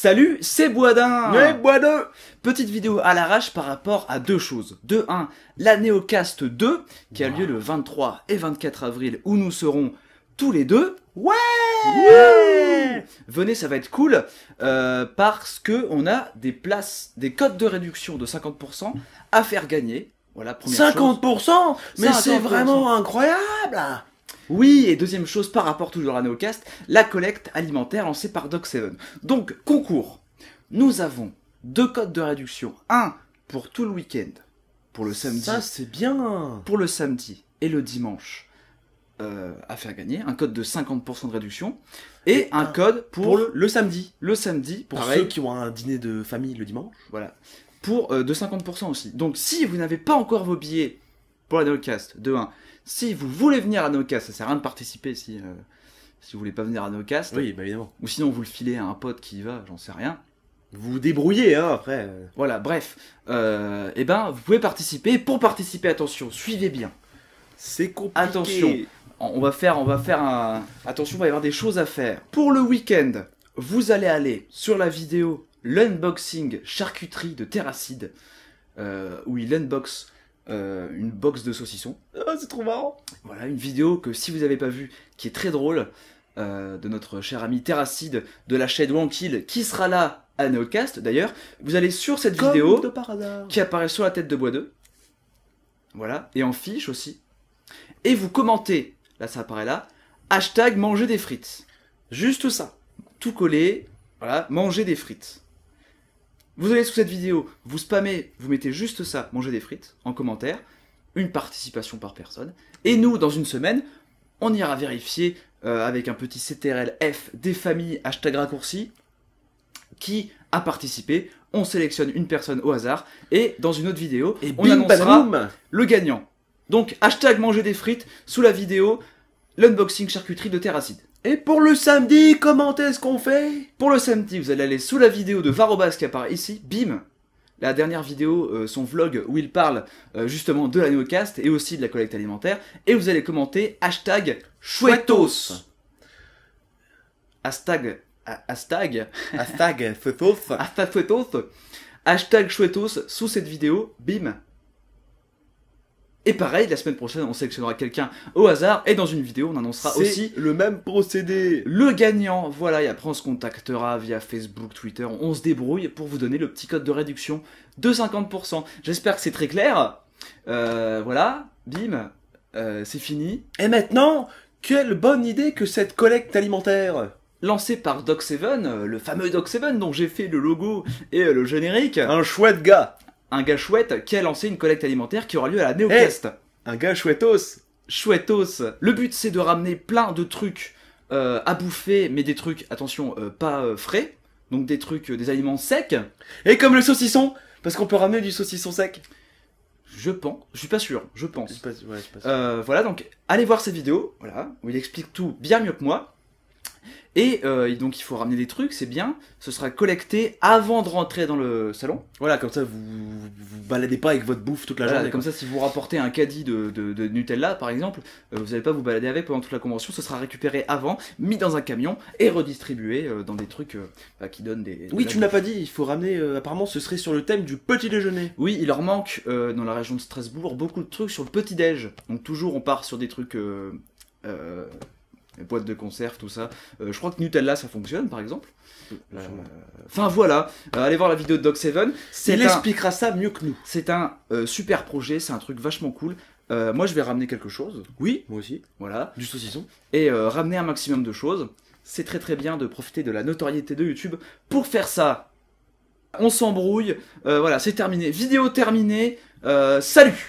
Salut, c'est Boisdin Mais Boisdin Petite vidéo à l'arrache par rapport à deux choses. De un, la Neocast 2, qui a lieu le 23 et 24 avril, où nous serons tous les deux. Ouais, Venez, ça va être cool, euh, parce que on a des places, des codes de réduction de 50% à faire gagner. Voilà, première 50% Mais c'est vraiment incroyable oui, et deuxième chose par rapport toujours à nos la collecte alimentaire lancée par Doc7. Donc, concours. Nous avons deux codes de réduction. Un pour tout le week-end, pour le samedi. Ça, c'est bien Pour le samedi et le dimanche euh, à faire gagner. Un code de 50% de réduction et, un, code pour, le, samedi. Le samedi, pour ceux qui ont un dîner de famille le dimanche. Voilà. Pour euh, de 50% aussi. Donc, si vous n'avez pas encore vos billets pour la NoCast. De 1. Si vous voulez venir à NoCast, ça sert à rien de participer si, euh, si vous voulez pas venir à NoCast. Oui, bah évidemment. Ou sinon, vous le filez à un pote qui y va, j'en sais rien. Vous vous débrouillez, hein, après. Euh. Voilà, bref. Euh, eh ben, vous pouvez participer. Pour participer, attention, suivez bien. C'est compliqué. Attention, on va faire, on va faire un. Attention, il va y avoir des choses à faire. Pour le week-end, vous allez aller sur la vidéo l'unboxing charcuterie de Terracide, euh, où il euh, une box de saucisson ah, c'est trop marrant Voilà, une vidéo que si vous n'avez pas vue, qui est très drôle, euh, de notre cher ami Terracide de la chaîne Wankil, qui sera là à Neocast d'ailleurs. Vous allez sur cette vidéo qui apparaît sur la tête de Bois 2. Voilà, et en fiche aussi. Et vous commentez, là ça apparaît là, hashtag manger des frites. Juste ça. Tout collé, voilà, manger des frites. Vous allez sous cette vidéo, vous spammez, vous mettez juste ça, manger des frites, en commentaire, une participation par personne. Et nous, dans une semaine, on ira vérifier euh, avec un petit CTRL-F des familles, hashtag raccourci, qui a participé. On sélectionne une personne au hasard et dans une autre vidéo, on annoncera le gagnant. Donc, hashtag manger des frites sous la vidéo l'unboxing charcuterie de Terracide. Et pour le samedi, comment est-ce qu'on fait Pour le samedi, vous allez aller sous la vidéo de Varobas qui apparaît ici, bim la dernière vidéo, euh, son vlog où il parle euh, justement de la no-cast et aussi de la collecte alimentaire, et vous allez commenter hashtag chouettos. Hashtag hashtag hashtag hashtag chouettos sous cette vidéo, bim et pareil, la semaine prochaine, on sélectionnera quelqu'un au hasard et dans une vidéo, on annoncera aussi le même procédé. Le gagnant, voilà, et après on se contactera via Facebook, Twitter, on se débrouille pour vous donner le petit code de réduction de 50%. J'espère que c'est très clair. Euh, voilà, bim, euh, c'est fini. Et maintenant, quelle bonne idée que cette collecte alimentaire Lancée par Doc Seven, euh, le fameux Doc 7 dont j'ai fait le logo et le générique. Un chouette gars un gars chouette qui a lancé une collecte alimentaire qui aura lieu à la Néocast. Eh, un gars chouettos Chouettos Le but c'est de ramener plein de trucs euh, à bouffer, mais des trucs, attention, euh, pas euh, frais, donc des trucs, des aliments secs. Et comme le saucisson Parce qu'on peut ramener du saucisson sec je pense, je suis pas sûr, je pense. ouais, pas voilà, donc allez voir cette vidéo, voilà, où il explique tout bien mieux que moi. Et euh, donc il faut ramener des trucs, c'est bien. Ce sera collecté avant de rentrer dans le salon. Voilà, comme ça vous vous, vous baladez pas avec votre bouffe toute la journée. comme ça, si vous rapportez un caddie de, Nutella par exemple, euh, vous n'allez pas vous balader avec pendant toute la convention. Ce sera récupéré avant, mis dans un camion et redistribué euh, dans des trucs bah, qui donnent des. oui, tu ne l'as pas dit. Il faut ramener. apparemment, ce serait sur le thème du petit déjeuner. Oui, il leur manque dans la région de Strasbourg beaucoup de trucs sur le petit déj. Donc toujours on part sur des trucs. Euh, boîtes de conserve, tout ça. Euh, je crois que Nutella, ça fonctionne, par exemple. Euh, enfin voilà, euh, allez voir la vidéo de Doc Seven. Il expliquera ça mieux que nous. C'est un super projet, c'est un truc vachement cool. moi, je vais ramener quelque chose. Oui, moi aussi. Voilà. Du saucisson. Et ramener un maximum de choses. C'est très très bien de profiter de la notoriété de YouTube pour faire ça. On s'embrouille. voilà, c'est terminé. Vidéo terminée. salut